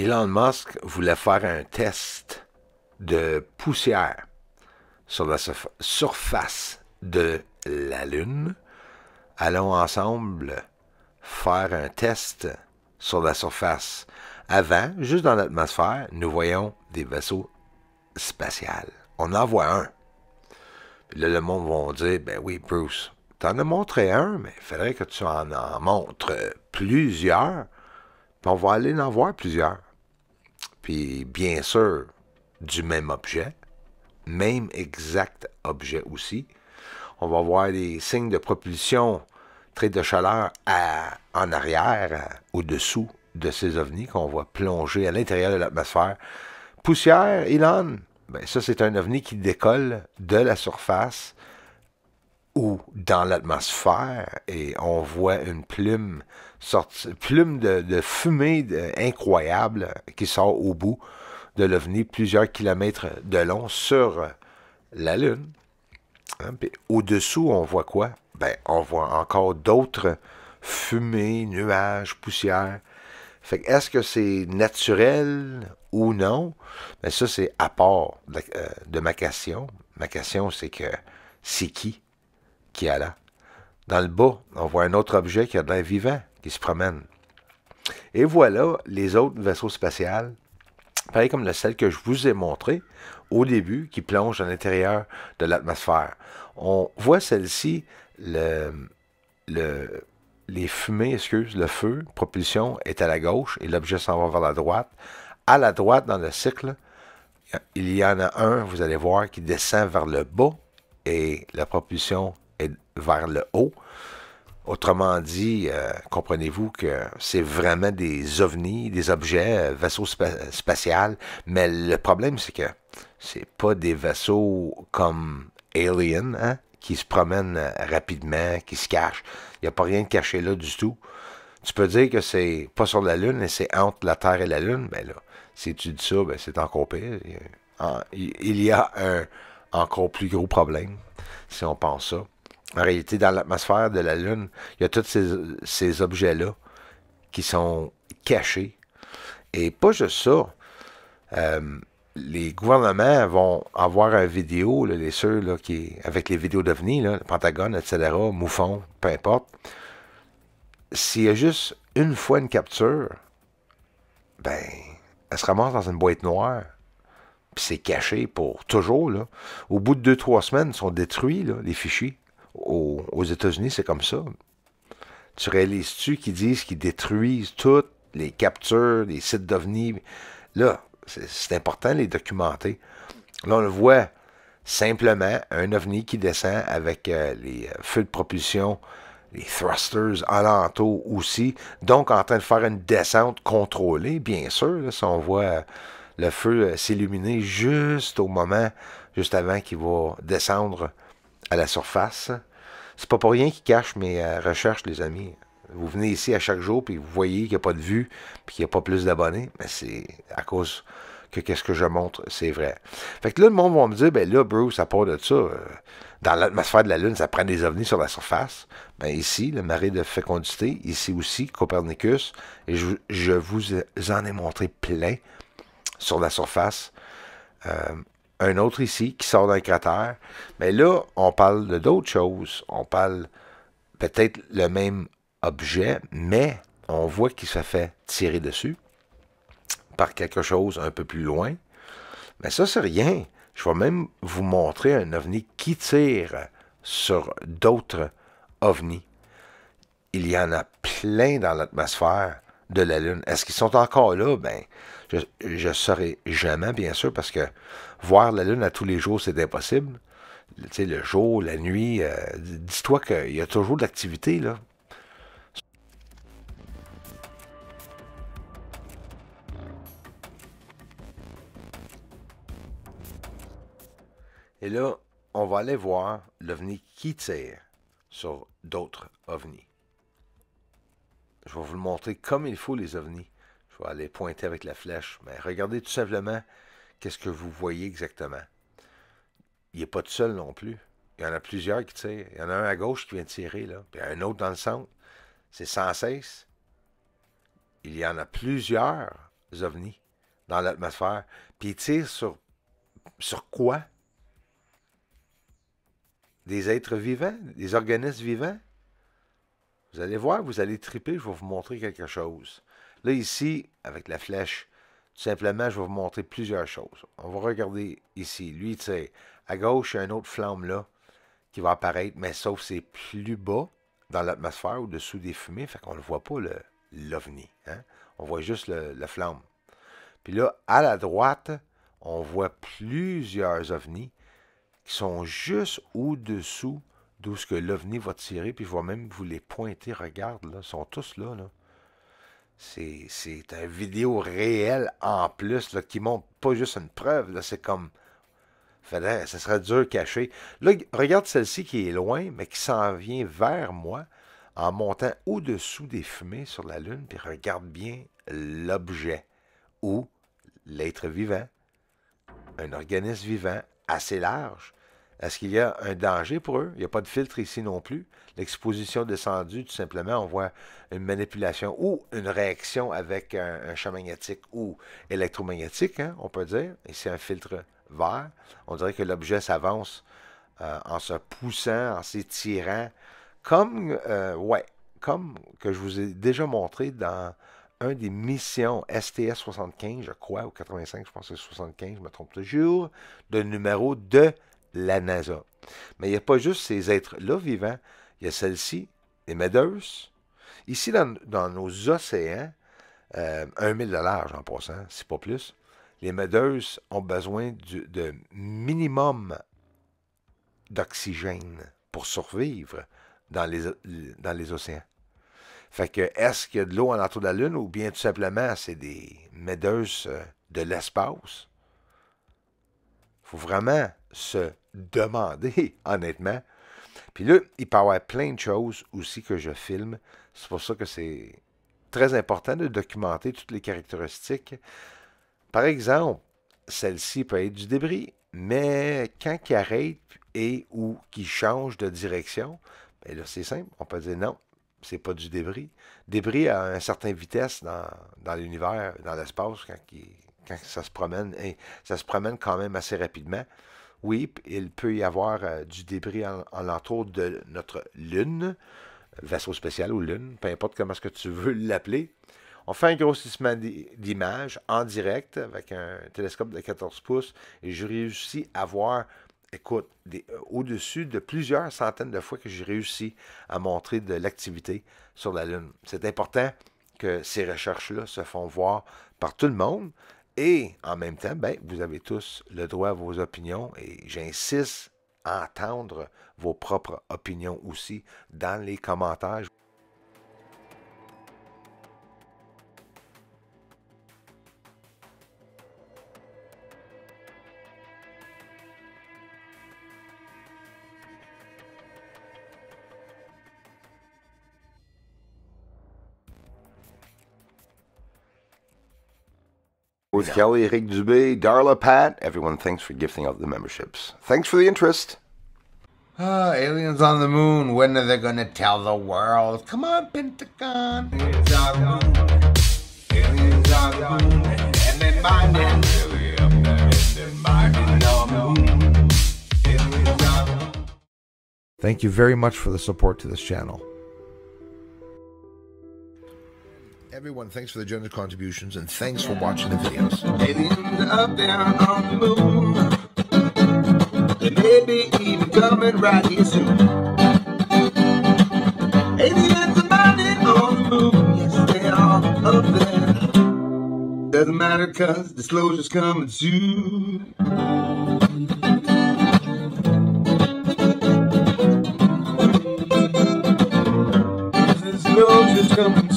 Elon Musk voulait faire un test de poussière sur la surface de la Lune. Allons ensemble faire un test sur la surface. Avant, juste dans l'atmosphère, nous voyons des vaisseaux spatials. On en voit un. là, le monde va dire, ben oui, Bruce, t'en as montré un, mais il faudrait que tu en, en montres plusieurs. Puis on va aller en voir plusieurs puis bien sûr du même objet, même exact objet aussi. On va voir les signes de propulsion, traits de chaleur en arrière, au-dessous de ces ovnis qu'on voit plonger à l'intérieur de l'atmosphère. Poussière, Elon, ben ça c'est un ovni qui décolle de la surface ou dans l'atmosphère et on voit une plume, sorte plume de, fumée incroyable qui sort au bout de l'OVNI, plusieurs kilomètres de long sur la Lune. Hein, au-dessous, on voit quoi? Ben, on voit encore d'autres fumées, nuages, poussières. Fait est-ce que c'est naturel ou non? mais ben, ça, c'est à part euh, de ma question. Ma question, c'est que c'est qui qui est là. Dans le bas, on voit un autre objet qui est de vivant, qui se promène. Et voilà les autres vaisseaux spatiaux pareil comme le celle que je vous ai montré au début, qui plonge à l'intérieur de l'atmosphère. On voit celle-ci, le, le, les fumées, excuse, le feu, propulsion est à la gauche et l'objet s'en va vers la droite. À la droite, dans le cycle, il y en a un, vous allez voir, qui descend vers le bas et la propulsion vers le haut. Autrement dit, euh, comprenez-vous que c'est vraiment des ovnis, des objets, euh, vaisseaux spa mais le problème, c'est que c'est pas des vaisseaux comme Alien, hein, qui se promènent euh, rapidement, qui se cachent. Il n'y a pas rien de caché là du tout. Tu peux dire que c'est pas sur la Lune et c'est entre la Terre et la Lune, Mais ben là, si tu dis ça, ben c'est encore pire. Il y a un encore plus gros problème, si on pense ça en réalité, dans l'atmosphère de la Lune, il y a tous ces, objets-là qui sont cachés. Et pas juste ça. Euh, les gouvernements vont avoir une vidéo, les ceux qui, avec les vidéos d'OVNI, le Pentagone, etc., Mouffon, peu importe. S'il y a juste une fois une capture, ben, elle se ramasse dans une boîte noire. Puis c'est caché pour toujours. Au bout de deux, trois semaines, ils sont détruits, les fichiers aux, États-Unis, c'est comme ça. Tu réalises-tu qu'ils disent qu'ils détruisent toutes les captures, les sites d'ovnis? Là, c'est important de les documenter. Là, on le voit simplement, un ovni qui descend avec euh, les euh, feux de propulsion, les thrusters alentours aussi, donc en train de faire une descente contrôlée, bien sûr, là, si on voit euh, le feu s'illuminer juste au moment, juste avant qu'il va descendre à la surface. C'est pas pour rien qu'ils cachent mes euh, recherches, les amis. Vous venez ici à chaque jour, puis vous voyez qu'il n'y a pas de vue puis qu'il n'y a pas plus d'abonnés, mais c'est à cause que qu'est-ce que je montre, c'est vrai. Fait que là, le monde va me dire, ben là, Bruce, ça part de ça, euh, dans l'atmosphère de la Lune, ça prend des ovnis sur la surface. Ben ici, le marais de fécondité, ici aussi, Copernicus, et je, vous en ai montré plein sur la surface. Euh, un autre ici qui sort d'un cratère. Mais là, on parle de d'autres choses. On parle peut-être le même objet, mais on voit qu'il se fait tirer dessus par quelque chose un peu plus loin. Mais ça, c'est rien. Je vais même vous montrer un ovni qui tire sur d'autres ovnis. Il y en a plein dans l'atmosphère de la Lune. Est-ce qu'ils sont encore là? Ben, je ne saurais jamais, bien sûr, parce que voir la Lune à tous les jours, c'est impossible. sais le jour, la nuit, euh, dis-toi qu'il y a toujours de l'activité, là. Et là, on va aller voir l'OVNI qui tire sur d'autres OVNIs. Je vais vous le montrer comme il faut, les OVNIs. Je vais aller pointer avec la flèche. Mais regardez tout simplement qu'est-ce que vous voyez exactement? Il n'est pas tout seul non plus. Il y en a plusieurs qui tirent. Il y en a un à gauche qui vient tirer, là, puis un autre dans le centre. C'est sans cesse. Il y en a plusieurs ovnis dans l'atmosphère. Puis ils tirent sur, sur quoi? Des êtres vivants, des organismes vivants. Vous allez voir, vous allez triper, je vais vous montrer quelque chose. Là, ici, avec la flèche, Simplement, je vais vous montrer plusieurs choses. On va regarder ici. Lui, tu sais, à gauche, il y a une autre flamme là qui va apparaître, mais sauf c'est plus bas dans l'atmosphère, au-dessous des fumées, fait qu'on ne voit pas l'ovni. Hein. On voit juste la flamme. Puis là, à la droite, on voit plusieurs ovnis qui sont juste au-dessous d'où ce que l'ovni va tirer, puis je vois même vous les pointer. Regarde, là, ils sont tous là, là. C'est une vidéo réelle en plus, qui montre pas juste une preuve. C'est comme. Faudrait, ça serait dur caché. Là, regarde celle-ci qui est loin, mais qui s'en vient vers moi en montant au-dessous des fumées sur la Lune, puis regarde bien l'objet ou l'être vivant, un organisme vivant assez large est-ce qu'il y a un danger pour eux? Il n'y a pas de filtre ici non plus. L'exposition descendue, tout simplement, on voit une manipulation ou une réaction avec un, champ magnétique ou électromagnétique, hein, on peut dire. Ici, un filtre vert. On dirait que l'objet s'avance euh, en se poussant, en s'étirant, comme, euh, ouais, comme que je vous ai déjà montré dans un des missions STS 75, je crois, ou 85, je pense que c'est 75, je me trompe toujours, de numéro de la NASA. Mais il n'y a pas juste ces êtres-là vivants. Il y a celle-ci, les méduses. Ici, dans, nos océans, euh, 1 000 en passant, si pas plus. Les méduses ont besoin de minimum d'oxygène pour survivre dans les, dans les océans. Fait que, est-ce qu'il y a de l'eau en entour de la Lune ou bien tout simplement c'est des méduses euh, de l'espace? faut vraiment se demander, honnêtement. Puis là, il peut y avoir plein de choses aussi que je filme. C'est pour ça que c'est très important de documenter toutes les caractéristiques. Par exemple, celle-ci peut être du débris, mais quand il arrête et ou qui change de direction, bien là, c'est simple. On peut dire non, c'est pas du débris. Débris à une certaine vitesse dans, l'univers, dans l'espace, quand, quand, ça se promène, et hein, ça se promène quand même assez rapidement oui, il peut y avoir euh, du débris en, l'entrée de notre Lune, vaisseau spécial ou Lune, peu importe comment est-ce que tu veux l'appeler. On fait un grossissement d'image en direct avec un télescope de 14 pouces et je réussis à voir, écoute, euh, au-dessus de plusieurs centaines de fois que j'ai réussi à montrer de l'activité sur la Lune. C'est important que ces recherches-là se font voir par tout le monde et en même temps, ben, vous avez tous le droit à vos opinions et j'insiste à entendre vos propres opinions aussi dans les commentaires. With Kelly, Eric Dubé, Darla, Pat, everyone, thanks for gifting out the memberships. Thanks for the interest. Ah, aliens on the moon, when are they gonna tell the world? Come on, Pentagon. Aliens on the moon. Aliens on the moon. And they might not really up there. And they might not moon. Thank you very much for the support to this channel. everyone, thanks for the generous contributions and thanks for watching the videos. Maybe even coming right here soon. Aliens are on the moon. Yes, they are up there. Doesn't matter cause disclosure's coming soon. Disclosure's coming